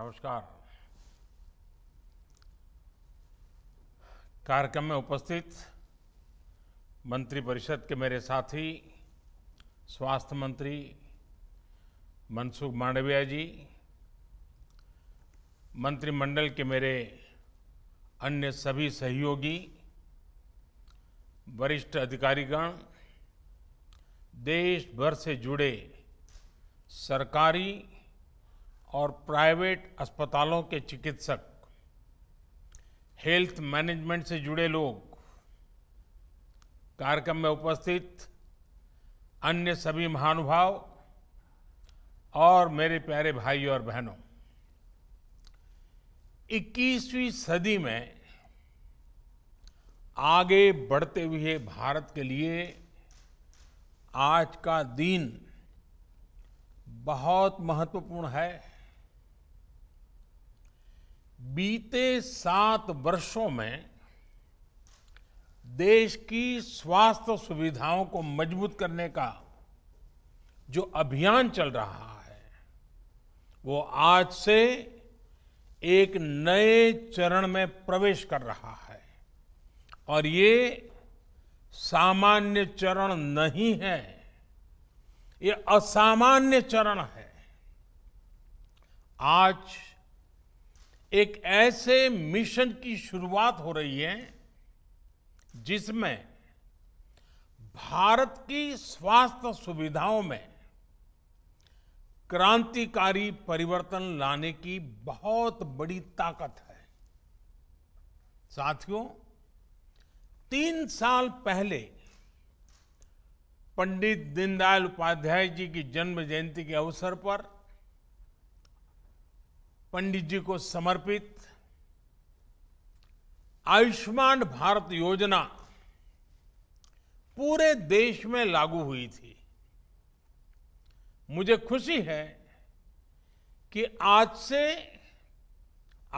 नमस्कार कार्यक्रम में उपस्थित मंत्रिपरिषद के मेरे साथी स्वास्थ्य मंत्री मनसुख मांडविया जी मंत्रिमंडल के मेरे अन्य सभी सहयोगी वरिष्ठ अधिकारीगण देश भर से जुड़े सरकारी और प्राइवेट अस्पतालों के चिकित्सक हेल्थ मैनेजमेंट से जुड़े लोग कार्यक्रम में उपस्थित अन्य सभी महानुभाव और मेरे प्यारे भाई और बहनों 21वीं सदी में आगे बढ़ते हुए भारत के लिए आज का दिन बहुत महत्वपूर्ण है बीते सात वर्षों में देश की स्वास्थ्य सुविधाओं को मजबूत करने का जो अभियान चल रहा है वो आज से एक नए चरण में प्रवेश कर रहा है और ये सामान्य चरण नहीं है ये असामान्य चरण है आज एक ऐसे मिशन की शुरुआत हो रही है जिसमें भारत की स्वास्थ्य सुविधाओं में क्रांतिकारी परिवर्तन लाने की बहुत बड़ी ताकत है साथियों तीन साल पहले पंडित दीनदयाल उपाध्याय जी की जन्म जयंती के अवसर पर पंडित जी को समर्पित आयुष्मान भारत योजना पूरे देश में लागू हुई थी मुझे खुशी है कि आज से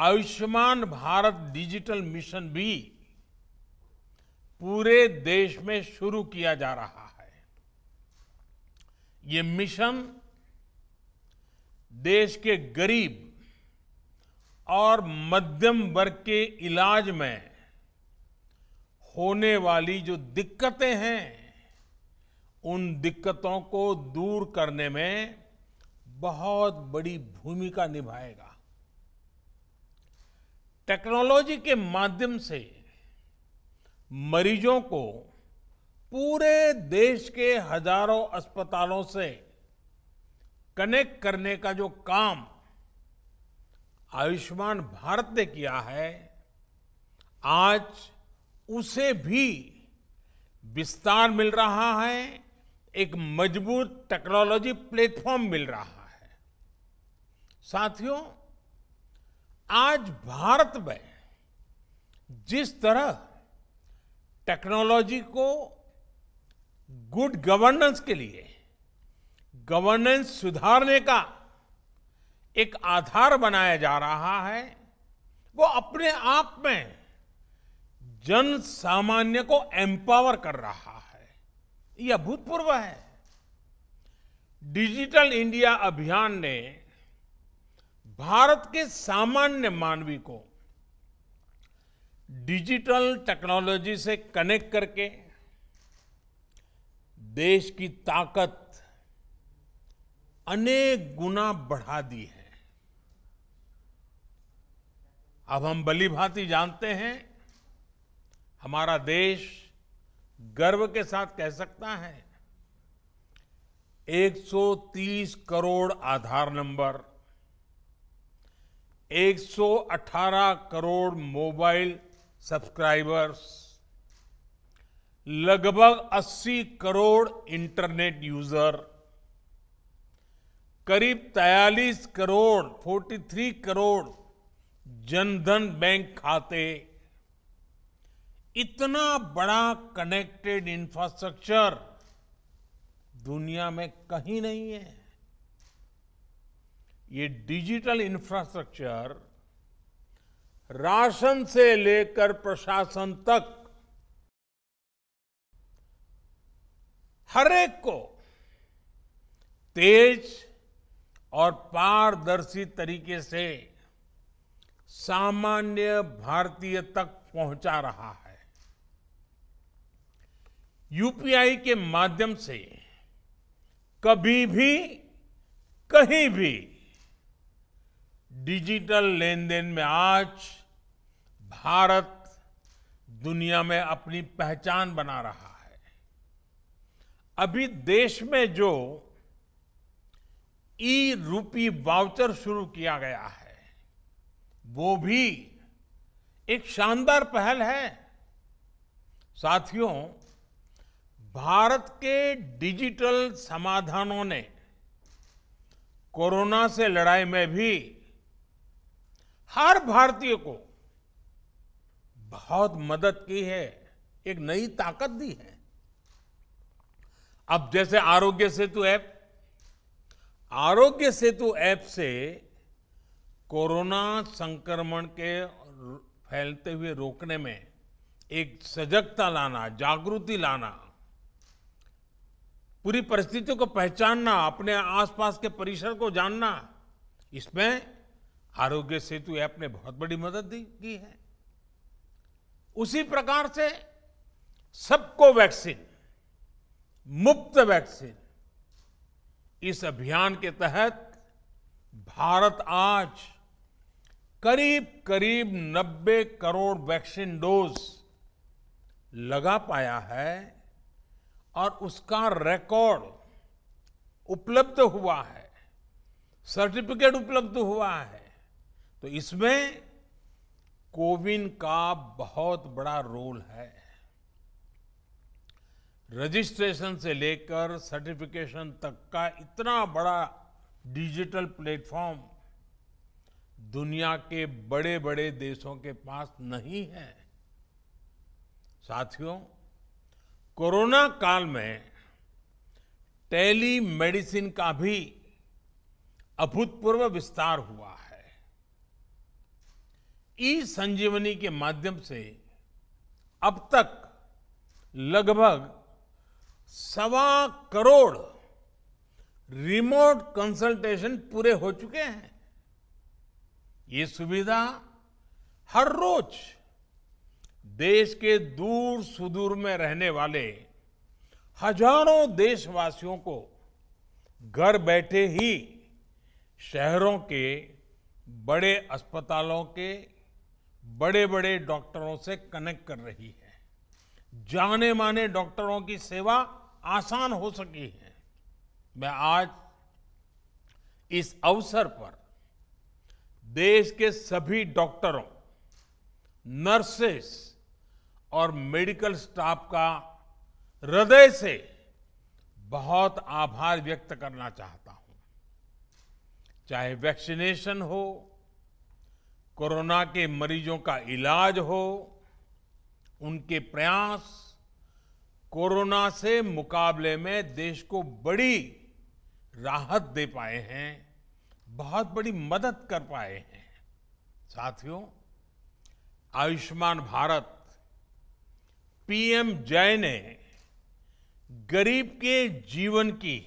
आयुष्मान भारत डिजिटल मिशन भी पूरे देश में शुरू किया जा रहा है ये मिशन देश के गरीब और मध्यम वर्ग के इलाज में होने वाली जो दिक्कतें हैं उन दिक्कतों को दूर करने में बहुत बड़ी भूमिका निभाएगा टेक्नोलॉजी के माध्यम से मरीजों को पूरे देश के हजारों अस्पतालों से कनेक्ट करने का जो काम आयुष्मान भारत ने किया है आज उसे भी विस्तार मिल रहा है एक मजबूत टेक्नोलॉजी प्लेटफॉर्म मिल रहा है साथियों आज भारत में जिस तरह टेक्नोलॉजी को गुड गवर्नेंस के लिए गवर्नेंस सुधारने का एक आधार बनाया जा रहा है वो अपने आप में जन सामान्य को एम्पावर कर रहा है यह अभूतपूर्व है डिजिटल इंडिया अभियान ने भारत के सामान्य मानवी को डिजिटल टेक्नोलॉजी से कनेक्ट करके देश की ताकत अनेक गुना बढ़ा दी है अब हम बली भांति जानते हैं हमारा देश गर्व के साथ कह सकता है 130 crore Aadhaar number 118 crore mobile subscribers लगभग 80 करोड़ इंटरनेट यूजर करीब 43 करोड़ 43 करोड़ जनधन बैंक खाते इतना बड़ा कनेक्टेड इंफ्रास्ट्रक्चर दुनिया में कहीं नहीं है ये डिजिटल इंफ्रास्ट्रक्चर राशन से लेकर प्रशासन तक हरेक को तेज और पारदर्शी तरीके से सामान्य भारतीय तक पहुंचा रहा है यूपीआई के माध्यम से कभी भी कहीं भी डिजिटल लेन देन में आज भारत दुनिया में अपनी पहचान बना रहा है अभी देश में जो ई रूपी वाउचर शुरू किया गया है वो भी एक शानदार पहल है साथियों भारत के डिजिटल समाधानों ने कोरोना से लड़ाई में भी हर भारतीय को बहुत मदद की है एक नई ताकत दी है अब जैसे आरोग्य सेतु ऐप आरोग्य सेतु ऐप से कोरोना संक्रमण के फैलते हुए रोकने में एक सजगता लाना जागृति लाना पूरी परिस्थितियों को पहचानना अपने आसपास के परिसर को जानना इसमें आरोग्य सेतु ऐप ने बहुत बड़ी मदद दी की है उसी प्रकार से सबको वैक्सीन मुफ्त वैक्सीन इस अभियान के तहत भारत आज करीब करीब 90 करोड़ वैक्सीन डोज लगा पाया है और उसका रिकॉर्ड उपलब्ध हुआ है सर्टिफिकेट उपलब्ध हुआ है तो इसमें कोविन का बहुत बड़ा रोल है रजिस्ट्रेशन से लेकर सर्टिफिकेशन तक का इतना बड़ा डिजिटल प्लेटफॉर्म दुनिया के बड़े बड़े देशों के पास नहीं है साथियों कोरोना काल में टेली मेडिसिन का भी अभूतपूर्व विस्तार हुआ है ई संजीवनी के माध्यम से अब तक लगभग सवा करोड़ रिमोट कंसल्टेशन पूरे हो चुके हैं ये सुविधा हर रोज देश के दूर सुदूर में रहने वाले हजारों देशवासियों को घर बैठे ही शहरों के बड़े अस्पतालों के बड़े बड़े डॉक्टरों से कनेक्ट कर रही है जाने माने डॉक्टरों की सेवा आसान हो सकी है मैं आज इस अवसर पर देश के सभी डॉक्टरों नर्सेस और मेडिकल स्टाफ का हृदय से बहुत आभार व्यक्त करना चाहता हूं चाहे वैक्सीनेशन हो कोरोना के मरीजों का इलाज हो उनके प्रयास कोरोना से मुकाबले में देश को बड़ी राहत दे पाए हैं बहुत बड़ी मदद कर पाए हैं साथियों आयुष्मान भारत पीएम जय ने गरीब के जीवन की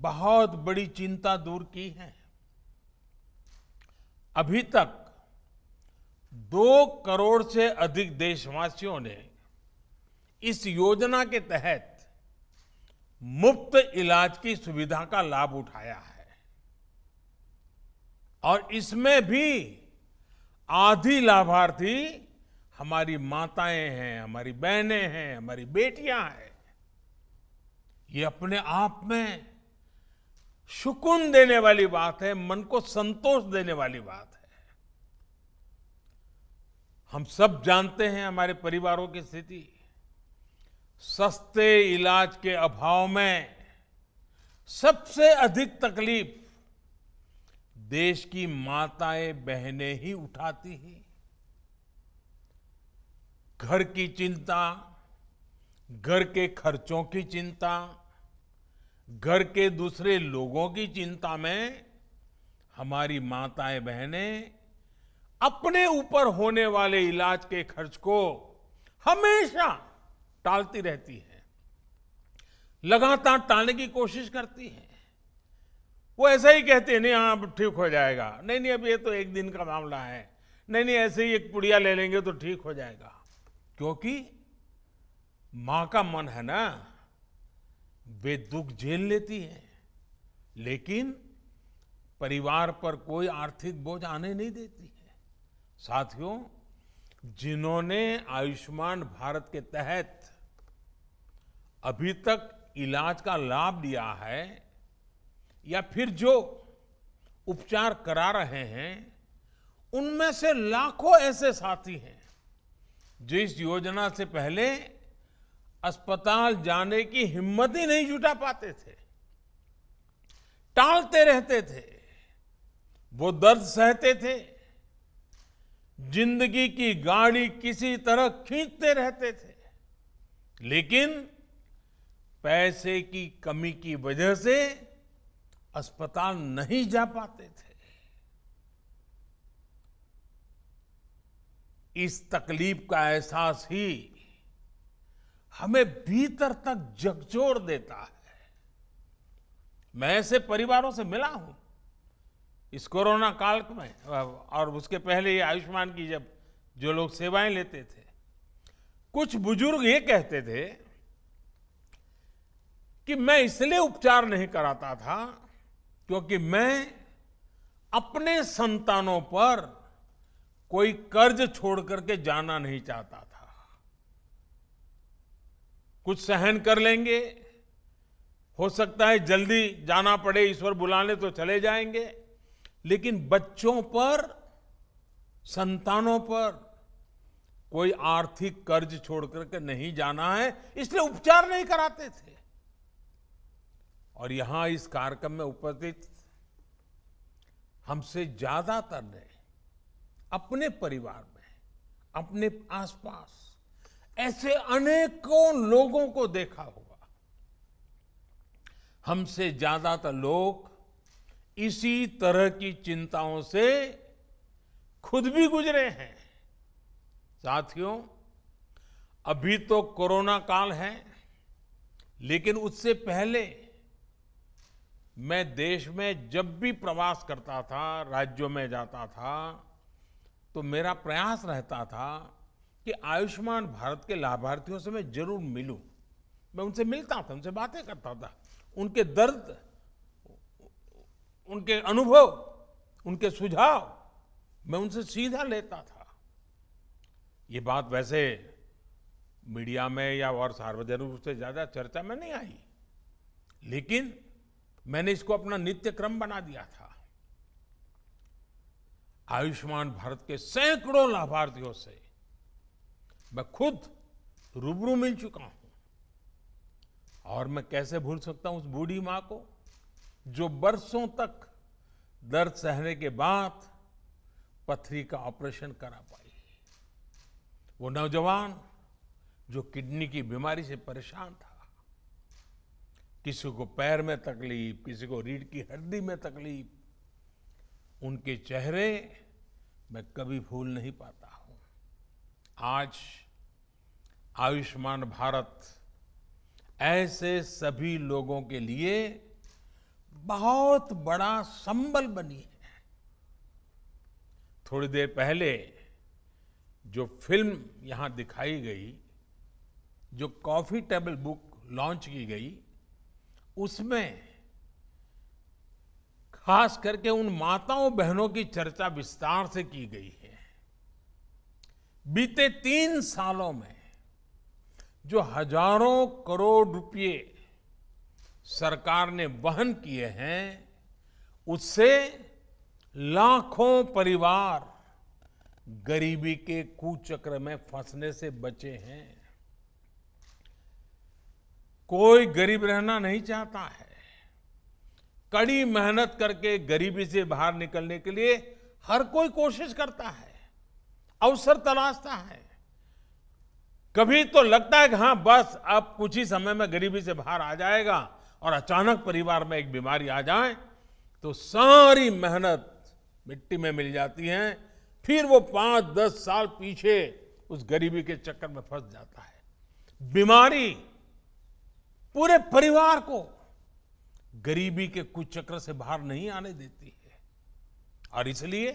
बहुत बड़ी चिंता दूर की है अभी तक दो करोड़ से अधिक देशवासियों ने इस योजना के तहत मुफ्त इलाज की सुविधा का लाभ उठाया है और इसमें भी आधी लाभार्थी हमारी माताएं हैं हमारी बहनें हैं हमारी बेटियां हैं ये अपने आप में सुकून देने वाली बात है मन को संतोष देने वाली बात है हम सब जानते हैं हमारे परिवारों की स्थिति सस्ते इलाज के अभाव में सबसे अधिक तकलीफ देश की माताएं बहनें ही उठाती हैं घर की चिंता घर के खर्चों की चिंता घर के दूसरे लोगों की चिंता में हमारी माताएं बहनें अपने ऊपर होने वाले इलाज के खर्च को हमेशा टालती रहती हैं लगातार टालने की कोशिश करती हैं वो ऐसा ही कहते हैं नहीं हाँ अब ठीक हो जाएगा नहीं नहीं अब ये तो एक दिन का मामला है नहीं नहीं ऐसे ही एक पुड़िया ले लेंगे तो ठीक हो जाएगा क्योंकि माँ का मन है ना वे दुख झेल लेती है लेकिन परिवार पर कोई आर्थिक बोझ आने नहीं देती है साथियों जिन्होंने आयुष्मान भारत के तहत अभी तक इलाज का लाभ लिया है या फिर जो उपचार करा रहे हैं उनमें से लाखों ऐसे साथी हैं जो इस योजना से पहले अस्पताल जाने की हिम्मत ही नहीं जुटा पाते थे टालते रहते थे वो दर्द सहते थे जिंदगी की गाड़ी किसी तरह खींचते रहते थे लेकिन पैसे की कमी की वजह से अस्पताल नहीं जा पाते थे इस तकलीफ का एहसास ही हमें भीतर तक जगजोर देता है मैं ऐसे परिवारों से मिला हूं इस कोरोना काल में और उसके पहले ये आयुष्मान की जब जो लोग सेवाएं लेते थे कुछ बुजुर्ग ये कहते थे कि मैं इसलिए उपचार नहीं कराता था क्योंकि मैं अपने संतानों पर कोई कर्ज छोड़ करके जाना नहीं चाहता था कुछ सहन कर लेंगे हो सकता है जल्दी जाना पड़े ईश्वर बुलाने तो चले जाएंगे लेकिन बच्चों पर संतानों पर कोई आर्थिक कर्ज छोड़ करके नहीं जाना है इसलिए उपचार नहीं कराते थे और यहां इस कार्यक्रम में उपस्थित हमसे ज्यादातर ने अपने परिवार में अपने आसपास ऐसे अनेकों लोगों को देखा होगा हमसे ज्यादातर लोग इसी तरह की चिंताओं से खुद भी गुजरे हैं साथियों अभी तो कोरोना काल है लेकिन उससे पहले मैं देश में जब भी प्रवास करता था राज्यों में जाता था तो मेरा प्रयास रहता था कि आयुष्मान भारत के लाभार्थियों से मैं जरूर मिलूं मैं उनसे मिलता था उनसे बातें करता था उनके दर्द उनके अनुभव उनके सुझाव मैं उनसे सीधा लेता था ये बात वैसे मीडिया में या और सार्वजनिक रूप से ज़्यादा चर्चा में नहीं आई लेकिन मैंने इसको अपना नित्य क्रम बना दिया था आयुष्मान भारत के सैकड़ों लाभार्थियों से मैं खुद रूबरू मिल चुका हूं और मैं कैसे भूल सकता हूं उस बूढ़ी मां को जो बरसों तक दर्द सहने के बाद पथरी का ऑपरेशन करा पाई वो नौजवान जो किडनी की बीमारी से परेशान था किसी को पैर में तकलीफ किसी को रीढ़ की हड्डी में तकलीफ उनके चेहरे मैं कभी भूल नहीं पाता हूँ आज आयुष्मान भारत ऐसे सभी लोगों के लिए बहुत बड़ा संबल बनी है थोड़ी देर पहले जो फिल्म यहाँ दिखाई गई जो कॉफी टेबल बुक लॉन्च की गई उसमें खास करके उन माताओं बहनों की चर्चा विस्तार से की गई है बीते तीन सालों में जो हजारों करोड़ रुपये सरकार ने वहन किए हैं उससे लाखों परिवार गरीबी के कुचक्र में फंसने से बचे हैं कोई गरीब रहना नहीं चाहता है कड़ी मेहनत करके गरीबी से बाहर निकलने के लिए हर कोई कोशिश करता है अवसर तलाशता है कभी तो लगता है कि हाँ बस अब कुछ ही समय में गरीबी से बाहर आ जाएगा और अचानक परिवार में एक बीमारी आ जाए तो सारी मेहनत मिट्टी में मिल जाती है फिर वो पांच दस साल पीछे उस गरीबी के चक्कर में फंस जाता है बीमारी पूरे परिवार को गरीबी के कुचक्र से बाहर नहीं आने देती है और इसलिए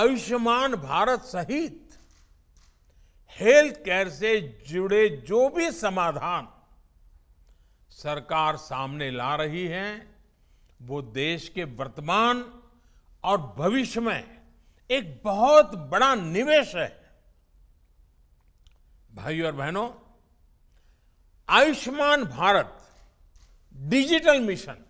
आयुष्मान भारत सहित हेल्थ केयर से जुड़े जो भी समाधान सरकार सामने ला रही है वो देश के वर्तमान और भविष्य में एक बहुत बड़ा निवेश है भाइयों और बहनों आयुष्मान भारत डिजिटल मिशन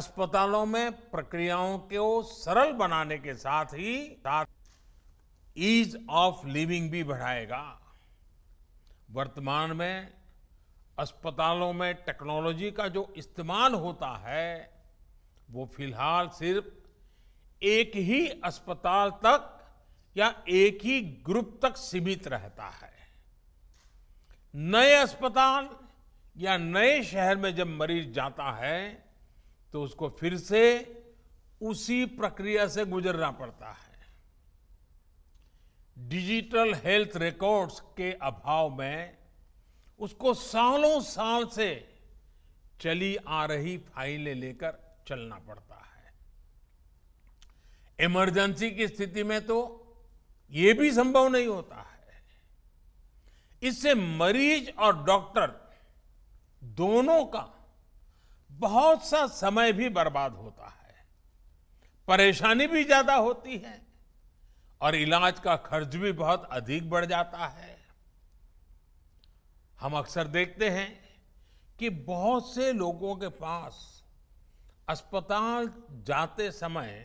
अस्पतालों में प्रक्रियाओं को सरल बनाने के साथ ही साथ ईज ऑफ लिविंग भी बढ़ाएगा वर्तमान में अस्पतालों में टेक्नोलॉजी का जो इस्तेमाल होता है वो फिलहाल सिर्फ एक ही अस्पताल तक या एक ही ग्रुप तक सीमित रहता है नए अस्पताल या नए शहर में जब मरीज जाता है तो उसको फिर से उसी प्रक्रिया से गुजरना पड़ता है डिजिटल हेल्थ रिकॉर्ड्स के अभाव में उसको सालों साल से चली आ रही फाइलें लेकर चलना पड़ता है इमरजेंसी की स्थिति में तो यह भी संभव नहीं होता है इससे मरीज और डॉक्टर दोनों का बहुत सा समय भी बर्बाद होता है परेशानी भी ज्यादा होती है और इलाज का खर्च भी बहुत अधिक बढ़ जाता है हम अक्सर देखते हैं कि बहुत से लोगों के पास अस्पताल जाते समय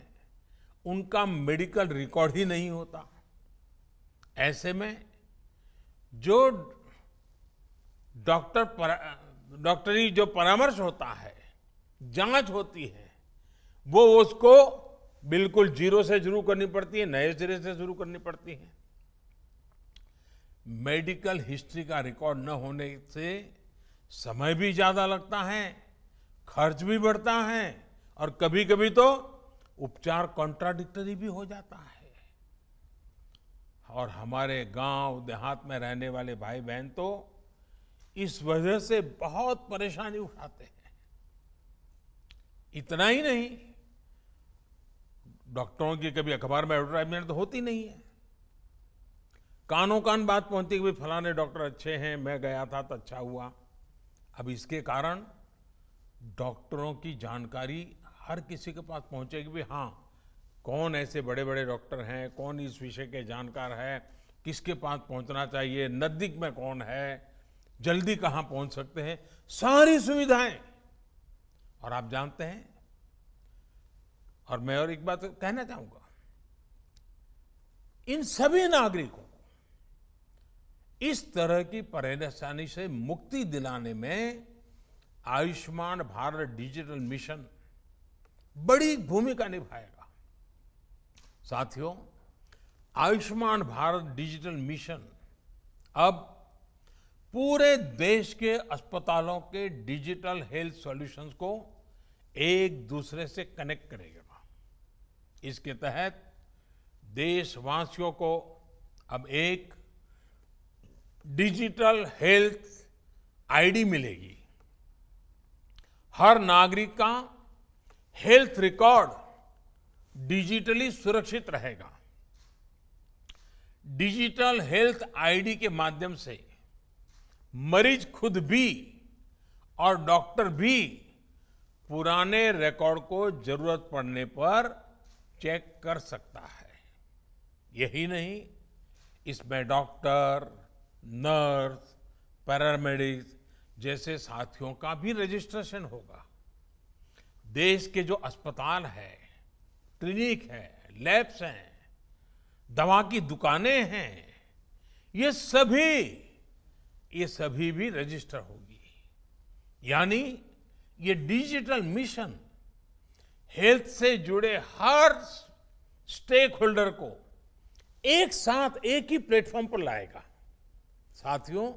उनका मेडिकल रिकॉर्ड ही नहीं होता ऐसे में जो डॉक्टर डॉक्टरी जो परामर्श होता है जांच होती है वो उसको बिल्कुल जीरो से शुरू करनी पड़ती है नए सिरे से शुरू करनी पड़ती है मेडिकल हिस्ट्री का रिकॉर्ड न होने से समय भी ज़्यादा लगता है खर्च भी बढ़ता है और कभी कभी तो उपचार कॉन्ट्राडिक्टरी भी हो जाता है और हमारे गांव देहात में रहने वाले भाई बहन तो इस वजह से बहुत परेशानी उठाते हैं इतना ही नहीं डॉक्टरों की कभी अखबार में एडवर्टाइजमेंट तो होती नहीं है कानों कान बात पहुंचती कि भाई फलाने डॉक्टर अच्छे हैं मैं गया था तो अच्छा हुआ अब इसके कारण डॉक्टरों की जानकारी हर किसी के पास पहुंचेगी भी हाँ कौन ऐसे बड़े बड़े डॉक्टर हैं कौन इस विषय के जानकार है किसके पास पहुंचना चाहिए नज़दीक में कौन है जल्दी कहां पहुंच सकते हैं सारी सुविधाएं और आप जानते हैं और मैं और एक बात कहना चाहूंगा इन सभी नागरिकों को इस तरह की परेशानी से मुक्ति दिलाने में आयुष्मान भारत डिजिटल मिशन बड़ी भूमिका निभाएगा साथियों आयुष्मान भारत डिजिटल मिशन अब पूरे देश के अस्पतालों के डिजिटल हेल्थ सॉल्यूशंस को एक दूसरे से कनेक्ट करेगा इसके तहत देशवासियों को अब एक डिजिटल हेल्थ आईडी मिलेगी हर नागरिक का हेल्थ रिकॉर्ड डिजिटली सुरक्षित रहेगा डिजिटल हेल्थ आईडी के माध्यम से मरीज खुद भी और डॉक्टर भी पुराने रिकॉर्ड को जरूरत पड़ने पर चेक कर सकता है यही नहीं इसमें डॉक्टर नर्स पैरामेडिक्स जैसे साथियों का भी रजिस्ट्रेशन होगा देश के जो अस्पताल है क्लिनिक है लैब्स हैं दवा की दुकानें हैं ये सभी ये सभी भी रजिस्टर होगी यानी ये डिजिटल मिशन हेल्थ से जुड़े हर स्टेक होल्डर को एक साथ एक ही प्लेटफॉर्म पर लाएगा साथियों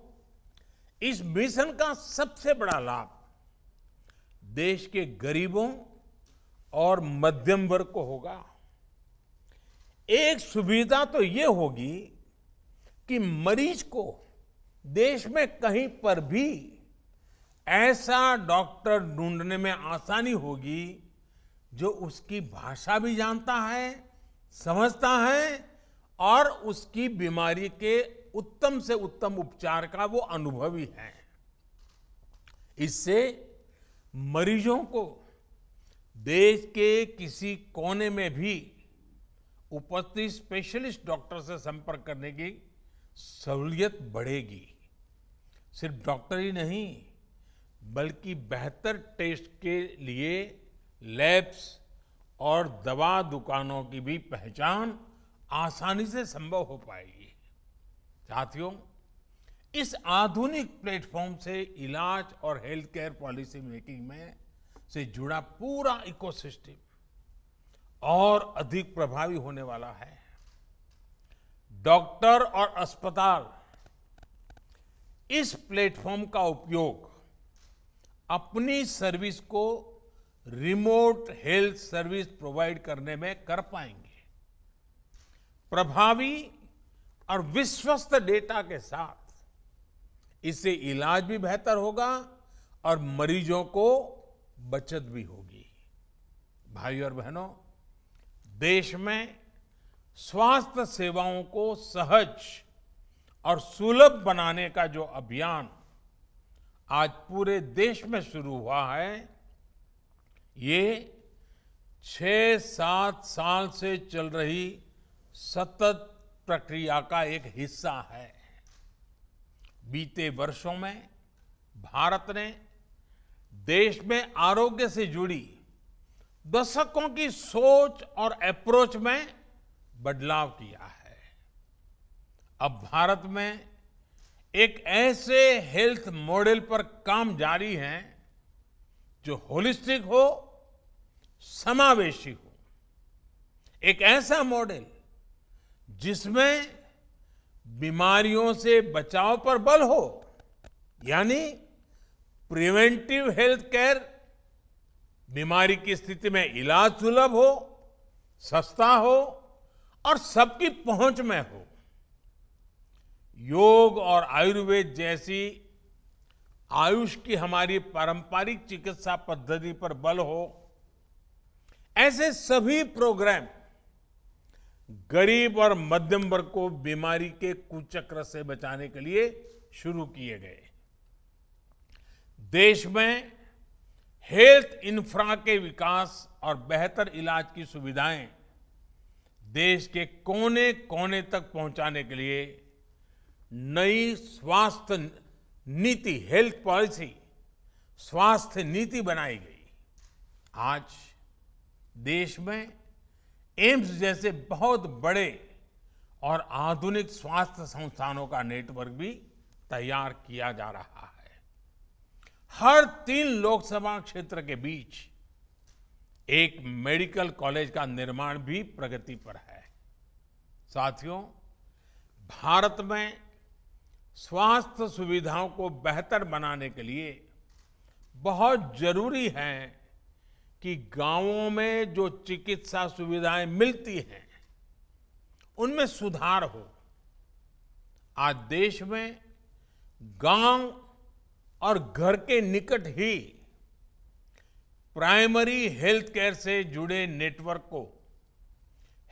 इस मिशन का सबसे बड़ा लाभ देश के गरीबों और मध्यम वर्ग को होगा एक सुविधा तो ये होगी कि मरीज को देश में कहीं पर भी ऐसा डॉक्टर ढूंढने में आसानी होगी जो उसकी भाषा भी जानता है समझता है और उसकी बीमारी के उत्तम से उत्तम उपचार का वो अनुभवी है इससे मरीजों को देश के किसी कोने में भी उपस्थित स्पेशलिस्ट डॉक्टर से संपर्क करने की सहूलियत बढ़ेगी सिर्फ डॉक्टर ही नहीं बल्कि बेहतर टेस्ट के लिए लैब्स और दवा दुकानों की भी पहचान आसानी से संभव हो पाएगी साथियों इस आधुनिक प्लेटफॉर्म से इलाज और हेल्थ केयर पॉलिसी मेकिंग में से जुड़ा पूरा इकोसिस्टम और अधिक प्रभावी होने वाला है डॉक्टर और अस्पताल इस प्लेटफॉर्म का उपयोग अपनी सर्विस को रिमोट हेल्थ सर्विस प्रोवाइड करने में कर पाएंगे प्रभावी और विश्वस्त डेटा के साथ इससे इलाज भी बेहतर होगा और मरीजों को बचत भी होगी भाई और बहनों देश में स्वास्थ्य सेवाओं को सहज और सुलभ बनाने का जो अभियान आज पूरे देश में शुरू हुआ है ये छह सात साल से चल रही सतत प्रक्रिया का एक हिस्सा है बीते वर्षों में भारत ने देश में आरोग्य से जुड़ी दशकों की सोच और अप्रोच में बदलाव किया है अब भारत में एक ऐसे हेल्थ मॉडल पर काम जारी है जो होलिस्टिक हो समावेशी हो एक ऐसा मॉडल जिसमें बीमारियों से बचाव पर बल हो यानी प्रिवेंटिव हेल्थ केयर बीमारी की स्थिति में इलाज सुलभ हो सस्ता हो और सबकी पहुंच में हो योग और आयुर्वेद जैसी आयुष की हमारी पारंपरिक चिकित्सा पद्धति पर बल हो ऐसे सभी प्रोग्राम गरीब और मध्यम वर्ग को बीमारी के कुचक्र से बचाने के लिए शुरू किए गए देश में हेल्थ इंफ्रा के विकास और बेहतर इलाज की सुविधाएं देश के कोने कोने तक पहुंचाने के लिए नई स्वास्थ्य नीति हेल्थ पॉलिसी स्वास्थ्य नीति बनाई गई आज देश में एम्स जैसे बहुत बड़े और आधुनिक स्वास्थ्य संस्थानों का नेटवर्क भी तैयार किया जा रहा है हर तीन लोकसभा क्षेत्र के बीच एक मेडिकल कॉलेज का निर्माण भी प्रगति पर है साथियों भारत में स्वास्थ्य सुविधाओं को बेहतर बनाने के लिए बहुत जरूरी है कि गांवों में जो चिकित्सा सुविधाएं मिलती हैं उनमें सुधार हो आज देश में गांव और घर के निकट ही प्राइमरी हेल्थ केयर से जुड़े नेटवर्क को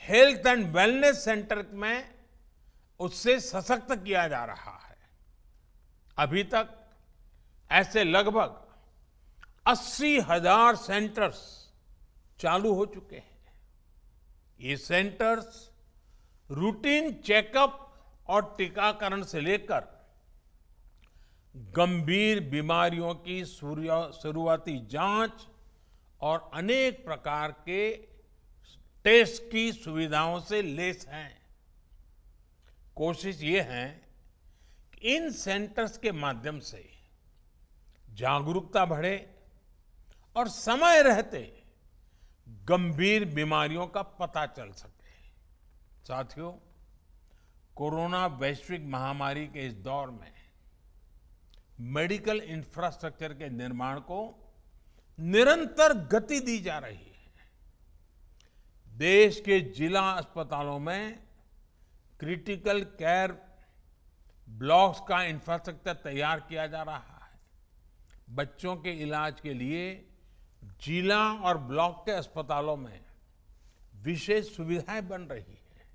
हेल्थ एंड वेलनेस सेंटर में उससे सशक्त किया जा रहा है अभी तक ऐसे लगभग अस्सी हजार सेंटर्स चालू हो चुके हैं ये सेंटर्स रूटीन चेकअप और टीकाकरण से लेकर गंभीर बीमारियों की शुरुआती जांच और अनेक प्रकार के टेस्ट की सुविधाओं से लेस हैं कोशिश ये है कि इन सेंटर्स के माध्यम से जागरूकता बढ़े और समय रहते गंभीर बीमारियों का पता चल सके साथियों कोरोना वैश्विक महामारी के इस दौर में मेडिकल इंफ्रास्ट्रक्चर के निर्माण को निरंतर गति दी जा रही है देश के जिला अस्पतालों में क्रिटिकल केयर ब्लॉक्स का इंफ्रास्ट्रक्चर तैयार किया जा रहा है बच्चों के इलाज के लिए जिला और ब्लॉक के अस्पतालों में विशेष सुविधाएं बन रही है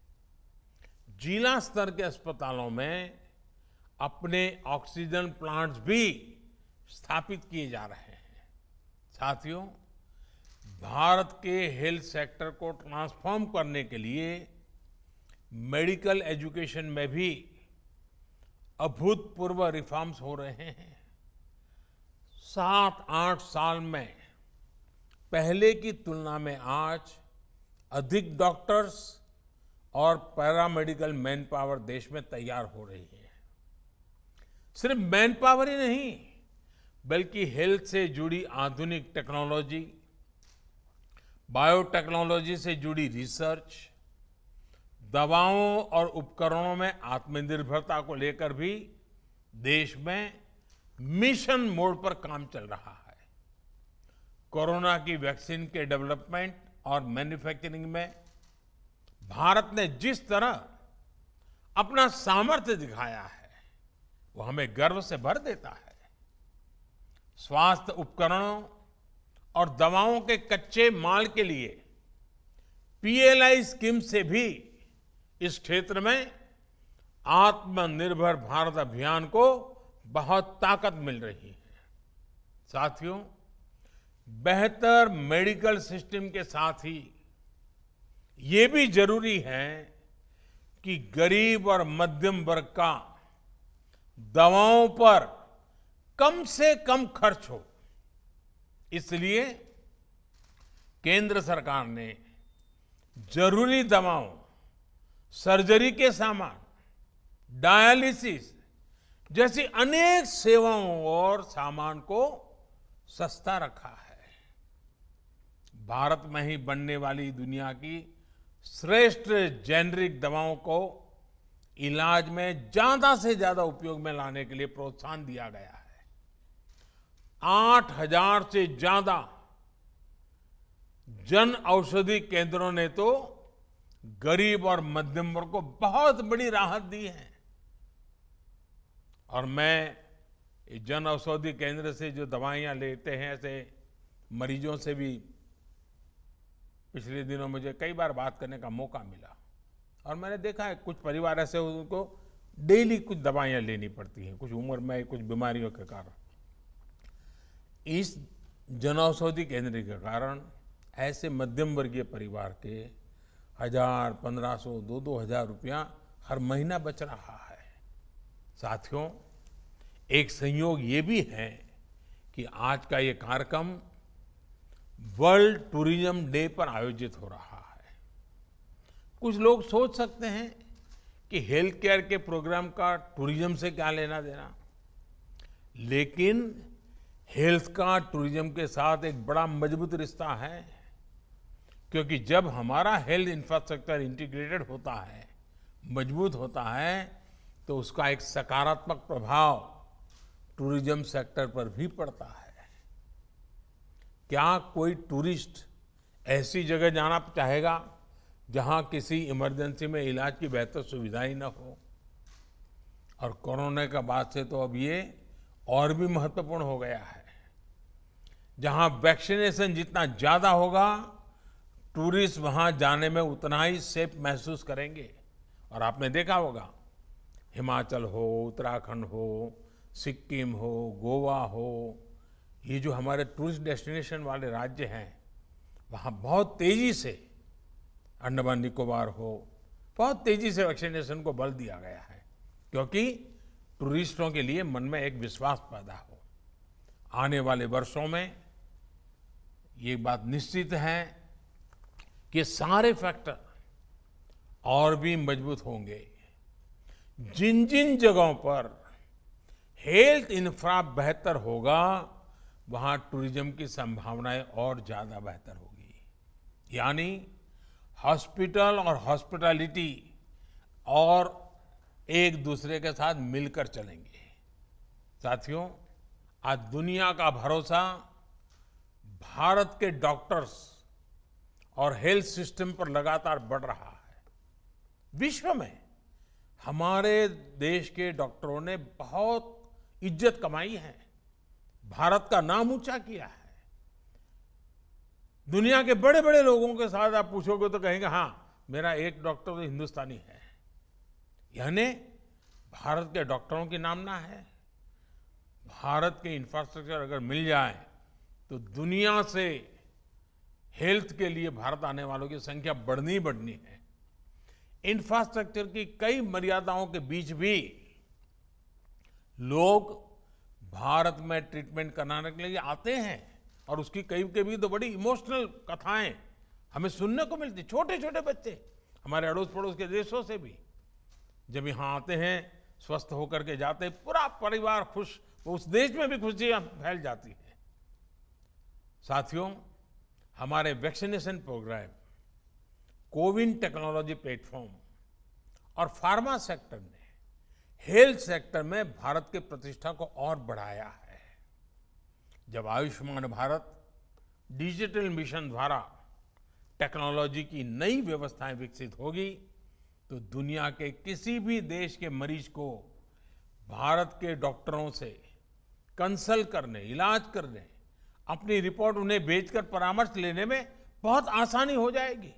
जिला स्तर के अस्पतालों में अपने ऑक्सीजन प्लांट्स भी स्थापित किए जा रहे हैं साथियों भारत के हेल्थ सेक्टर को ट्रांसफॉर्म करने के लिए मेडिकल एजुकेशन में भी अभूतपूर्व रिफॉर्म्स हो रहे हैं सात आठ साल में पहले की तुलना में आज अधिक डॉक्टर्स और पैरामेडिकल मैन पावर देश में तैयार हो रही है सिर्फ मैन पावर ही नहीं बल्कि हेल्थ से जुड़ी आधुनिक टेक्नोलॉजी बायोटेक्नोलॉजी से जुड़ी रिसर्च दवाओं और उपकरणों में आत्मनिर्भरता को लेकर भी देश में मिशन मोड पर काम चल रहा है कोरोना की वैक्सीन के डेवलपमेंट और मैन्युफैक्चरिंग में भारत ने जिस तरह अपना सामर्थ्य दिखाया है वो हमें गर्व से भर देता है स्वास्थ्य उपकरणों और दवाओं के कच्चे माल के लिए पीएलआई स्कीम से भी इस क्षेत्र में आत्मनिर्भर भारत अभियान को बहुत ताकत मिल रही है साथियों बेहतर मेडिकल सिस्टम के साथ ही ये भी जरूरी है कि गरीब और मध्यम वर्ग का दवाओं पर कम से कम खर्च हो इसलिए केंद्र सरकार ने जरूरी दवाओं सर्जरी के सामान डायलिसिस जैसी अनेक सेवाओं और सामान को सस्ता रखा है भारत में ही बनने वाली दुनिया की श्रेष्ठ जेनरिक दवाओं को इलाज में ज्यादा से ज्यादा उपयोग में लाने के लिए प्रोत्साहन दिया गया है आठ हजार से ज्यादा जन औषधि केंद्रों ने तो गरीब और मध्यम वर्ग को बहुत बड़ी राहत दी है और मैं जन औषधि केंद्र से जो दवाइयां लेते हैं ऐसे मरीजों से भी पिछले दिनों मुझे कई बार बात करने का मौका मिला और मैंने देखा है कुछ परिवार ऐसे उनको डेली कुछ दवाइयाँ लेनी पड़ती हैं कुछ उम्र में कुछ बीमारियों के कारण इस जन औषधि केंद्र के कारण ऐसे मध्यम वर्गीय परिवार के हजार पंद्रह सौ दो दो हजार रुपया हर महीना बच रहा है साथियों एक संयोग ये भी है कि आज का ये कार्यक्रम वर्ल्ड टूरिज्म डे पर आयोजित हो रहा है कुछ लोग सोच सकते हैं कि हेल्थ केयर के प्रोग्राम का टूरिज्म से क्या लेना देना लेकिन हेल्थ का टूरिज्म के साथ एक बड़ा मजबूत रिश्ता है क्योंकि जब हमारा हेल्थ इंफ्रास्ट्रक्चर इंटीग्रेटेड होता है मजबूत होता है तो उसका एक सकारात्मक प्रभाव टूरिज्म सेक्टर पर भी पड़ता है क्या कोई टूरिस्ट ऐसी जगह जाना चाहेगा जहां किसी इमरजेंसी में इलाज की बेहतर सुविधा ही न हो और कोरोना का बाद से तो अब ये और भी महत्वपूर्ण हो गया है जहां वैक्सीनेशन जितना ज़्यादा होगा टूरिस्ट वहां जाने में उतना ही सेफ महसूस करेंगे और आपने देखा होगा हिमाचल हो उत्तराखंड हो सिक्किम हो गोवा हो ये जो हमारे टूरिस्ट डेस्टिनेशन वाले राज्य हैं वहाँ बहुत तेज़ी से अंडमान निकोबार हो बहुत तेजी से वैक्सीनेशन को बल दिया गया है क्योंकि टूरिस्टों के लिए मन में एक विश्वास पैदा हो आने वाले वर्षों में ये बात निश्चित है कि सारे फैक्टर और भी मजबूत होंगे जिन जिन जगहों पर हेल्थ इंफ्रा बेहतर होगा वहाँ टूरिज्म की संभावनाएं और ज़्यादा बेहतर होगी यानी हॉस्पिटल और हॉस्पिटलिटी और एक दूसरे के साथ मिलकर चलेंगे साथियों आज दुनिया का भरोसा भारत के डॉक्टर्स और हेल्थ सिस्टम पर लगातार बढ़ रहा है विश्व में हमारे देश के डॉक्टरों ने बहुत इज्जत कमाई है भारत का नाम ऊंचा किया है दुनिया के बड़े बड़े लोगों के साथ आप पूछोगे तो कहेंगे हाँ मेरा एक डॉक्टर तो हिंदुस्तानी है यानी भारत के डॉक्टरों की नामना है भारत के इंफ्रास्ट्रक्चर अगर मिल जाए तो दुनिया से हेल्थ के लिए भारत आने वालों की संख्या बढ़नी बढ़नी है इंफ्रास्ट्रक्चर की कई मर्यादाओं के बीच भी लोग भारत में ट्रीटमेंट कराने के लिए आते हैं और उसकी कई कभी तो बड़ी इमोशनल कथाएं हमें सुनने को मिलती छोटे छोटे बच्चे हमारे अड़ोस पड़ोस के देशों से भी जब यहाँ आते हैं स्वस्थ होकर के जाते पूरा परिवार खुश उस देश में भी खुशियाँ फैल जाती है साथियों हमारे vaccination programme CoWIN technology platform और फार्मा सेक्टर ने हेल्थ सेक्टर में भारत की प्रतिष्ठा को और बढ़ाया है जब आयुष्मान भारत डिजिटल मिशन द्वारा टेक्नोलॉजी की नई व्यवस्थाएं विकसित होगी तो दुनिया के किसी भी देश के मरीज को भारत के डॉक्टरों से कंसल्ट करने इलाज करने अपनी रिपोर्ट उन्हें भेजकर परामर्श लेने में बहुत आसानी हो जाएगी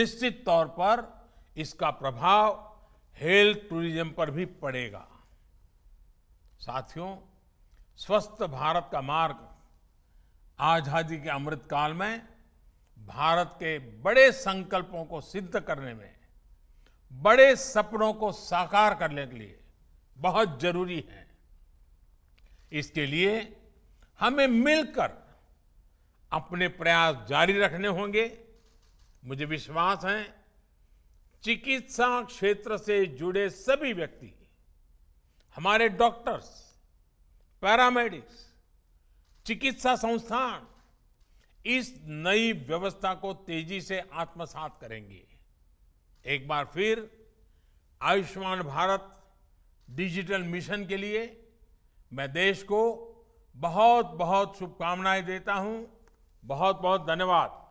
निश्चित तौर पर इसका प्रभाव हेल्थ टूरिज्म पर भी पड़ेगा साथियों स्वस्थ भारत का मार्ग आजादी के अमृत काल में भारत के बड़े संकल्पों को सिद्ध करने में बड़े सपनों को साकार करने के लिए बहुत जरूरी है इसके लिए हमें मिलकर अपने प्रयास जारी रखने होंगे मुझे विश्वास है चिकित्सा क्षेत्र से जुड़े सभी व्यक्ति हमारे डॉक्टर्स पैरामेडिक्स चिकित्सा संस्थान इस नई व्यवस्था को तेजी से आत्मसात करेंगे एक बार फिर आयुष्मान भारत डिजिटल मिशन के लिए मैं देश को बहुत बहुत शुभकामनाएं देता हूं बहुत बहुत धन्यवाद